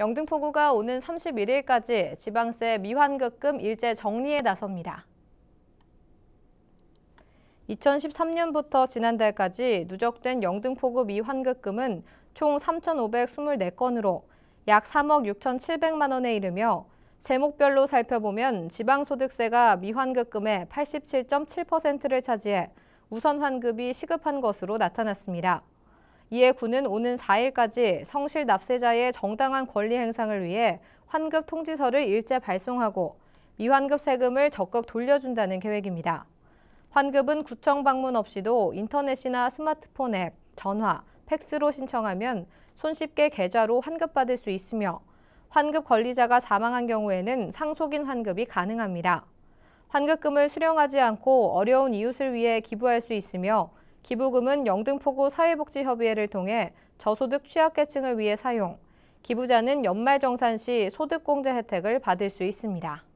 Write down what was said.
영등포구가 오는 31일까지 지방세 미환급금 일제 정리에 나섭니다. 2013년부터 지난달까지 누적된 영등포구 미환급금은 총 3,524건으로 약 3억 6,700만 원에 이르며 세목별로 살펴보면 지방소득세가 미환급금의 87.7%를 차지해 우선 환급이 시급한 것으로 나타났습니다. 이에 군은 오는 4일까지 성실 납세자의 정당한 권리 행상을 위해 환급 통지서를 일제 발송하고 미환급 세금을 적극 돌려준다는 계획입니다. 환급은 구청 방문 없이도 인터넷이나 스마트폰 앱, 전화, 팩스로 신청하면 손쉽게 계좌로 환급받을 수 있으며 환급 권리자가 사망한 경우에는 상속인 환급이 가능합니다. 환급금을 수령하지 않고 어려운 이웃을 위해 기부할 수 있으며 기부금은 영등포구 사회복지협의회를 통해 저소득 취약계층을 위해 사용, 기부자는 연말정산 시 소득공제 혜택을 받을 수 있습니다.